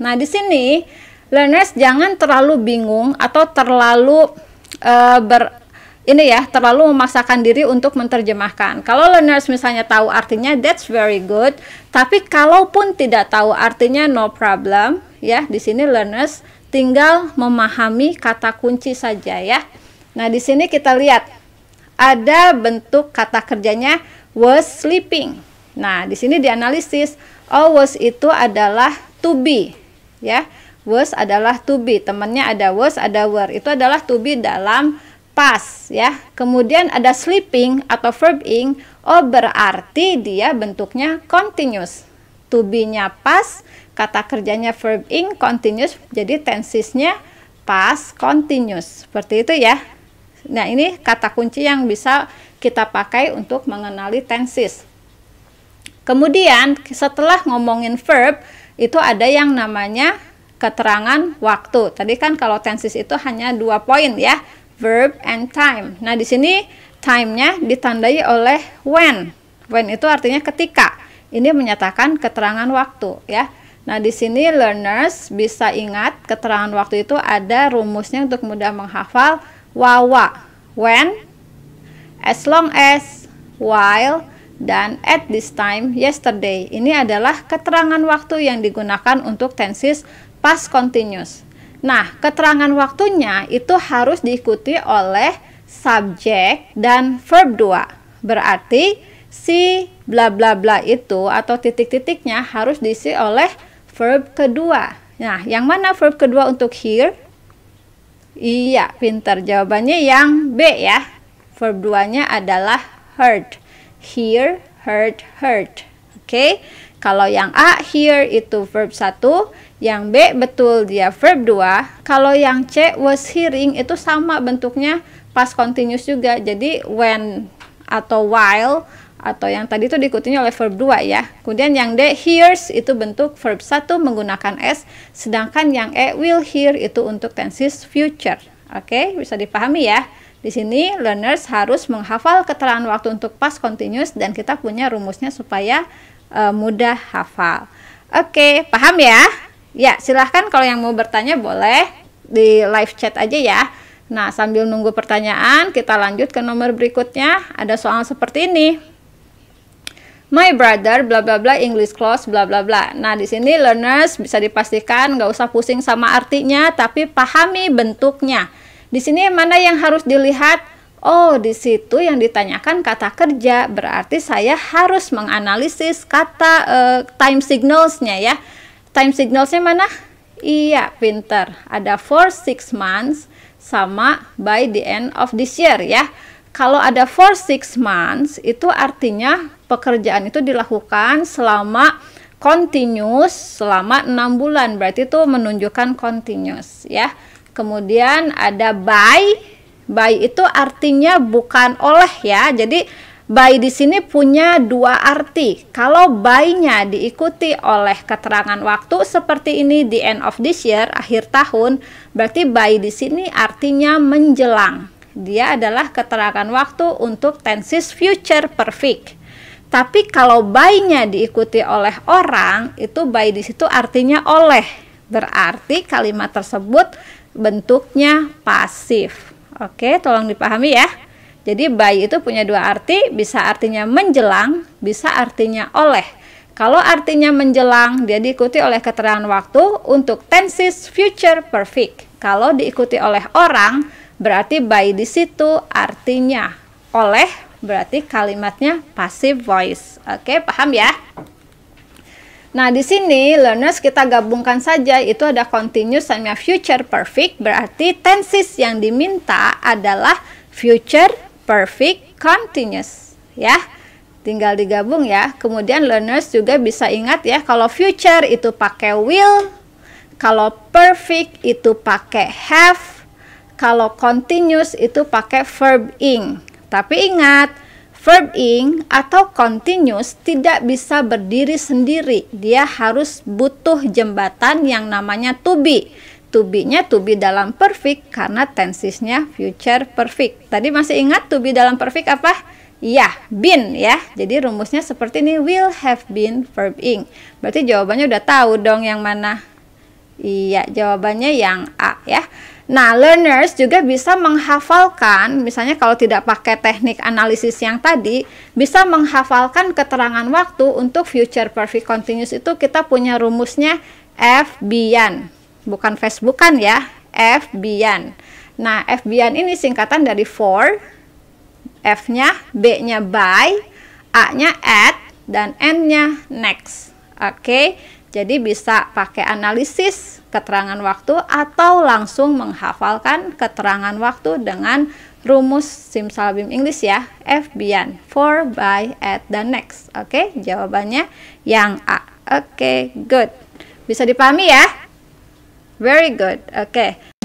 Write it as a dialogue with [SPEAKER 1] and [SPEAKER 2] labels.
[SPEAKER 1] Nah, di sini learners jangan terlalu bingung atau terlalu uh, ber ini ya, terlalu memaksakan diri untuk menerjemahkan. Kalau learners misalnya tahu artinya that's very good, tapi kalaupun tidak tahu artinya no problem, ya. Di sini learners tinggal memahami kata kunci saja ya. Nah, di sini kita lihat ada bentuk kata kerjanya was sleeping. Nah, di sini dianalisis oh was itu adalah to be ya was adalah to be temannya ada was ada were itu adalah to be dalam pas. ya kemudian ada sleeping atau verb-ing. oh berarti dia bentuknya continuous to be nya past kata kerjanya verb-ing continuous jadi tensesnya pas continuous seperti itu ya nah ini kata kunci yang bisa kita pakai untuk mengenali tenses kemudian setelah ngomongin verb itu ada yang namanya keterangan waktu. Tadi kan kalau tenses itu hanya dua poin ya, verb and time. Nah, di sini time-nya ditandai oleh when. When itu artinya ketika. Ini menyatakan keterangan waktu ya. Nah, di sini learners bisa ingat keterangan waktu itu ada rumusnya untuk mudah menghafal wawa. When, as long as, while, dan at this time yesterday. Ini adalah keterangan waktu yang digunakan untuk tenses past continuous. Nah, keterangan waktunya itu harus diikuti oleh subjek dan verb 2. Berarti si bla bla bla itu atau titik-titiknya harus diisi oleh verb kedua. Nah, yang mana verb kedua untuk here? Iya, pintar. Jawabannya yang B ya. Verb duanya adalah heard hear, heard, heard. Oke. Okay? Kalau yang A hear itu verb 1, yang B betul dia verb 2. Kalau yang C was hearing itu sama bentuknya past continuous juga. Jadi when atau while atau yang tadi itu diikutinya oleh verb 2 ya. Kemudian yang D hears itu bentuk verb 1 menggunakan s, sedangkan yang E will hear itu untuk tenses future. Oke, okay? bisa dipahami ya? Di sini learners harus menghafal keterangan waktu untuk past continuous dan kita punya rumusnya supaya uh, mudah hafal. Oke, paham ya? Ya, silahkan kalau yang mau bertanya boleh di live chat aja ya. Nah, sambil nunggu pertanyaan, kita lanjut ke nomor berikutnya. Ada soal seperti ini. My brother, bla bla bla, English class, bla bla bla. Nah, di sini learners bisa dipastikan nggak usah pusing sama artinya, tapi pahami bentuknya. Di sini mana yang harus dilihat? Oh, di situ yang ditanyakan kata kerja, berarti saya harus menganalisis kata uh, time signals-nya ya. Time signals-nya mana? Iya, pinter. Ada for six months sama by the end of this year ya. Kalau ada for six months, itu artinya pekerjaan itu dilakukan selama continuous selama enam bulan. Berarti itu menunjukkan continuous ya. Kemudian ada by. By itu artinya bukan oleh ya. Jadi by di sini punya dua arti. Kalau by-nya diikuti oleh keterangan waktu seperti ini di end of this year, akhir tahun, berarti by di sini artinya menjelang. Dia adalah keterangan waktu untuk tenses future perfect. Tapi kalau by-nya diikuti oleh orang, itu by di situ artinya oleh. Berarti kalimat tersebut bentuknya pasif. Oke, tolong dipahami ya. Jadi by itu punya dua arti, bisa artinya menjelang, bisa artinya oleh. Kalau artinya menjelang, dia diikuti oleh keterangan waktu untuk tenses future perfect. Kalau diikuti oleh orang, berarti by di situ artinya oleh berarti kalimatnya passive voice. Oke, paham ya? Nah, di sini learners kita gabungkan saja itu ada continuous sama future perfect berarti tenses yang diminta adalah future perfect continuous ya. Tinggal digabung ya. Kemudian learners juga bisa ingat ya kalau future itu pakai will, kalau perfect itu pakai have, kalau continuous itu pakai verb ing. Tapi ingat verb ing atau continuous tidak bisa berdiri sendiri. Dia harus butuh jembatan yang namanya to be. To be-nya to be dalam perfect karena tensisnya future perfect. Tadi masih ingat to be dalam perfect apa? Ya, been ya. Jadi rumusnya seperti ini will have been verb ing. Berarti jawabannya udah tahu dong yang mana. Iya, jawabannya yang A ya. Nah, learners juga bisa menghafalkan, misalnya kalau tidak pakai teknik analisis yang tadi, bisa menghafalkan keterangan waktu untuk future perfect continuous itu kita punya rumusnya F bian, bukan Facebookan ya, F bian. Nah, F bian ini singkatan dari for, F-nya, B-nya by, A-nya at, dan N-nya next. Oke, okay? Jadi bisa pakai analisis keterangan waktu atau langsung menghafalkan keterangan waktu dengan rumus simsalabim Inggris ya, F beyond, for, by, at, the next. Oke, okay? jawabannya yang A. Oke, okay, good. Bisa dipahami ya? Very good. Oke. Okay.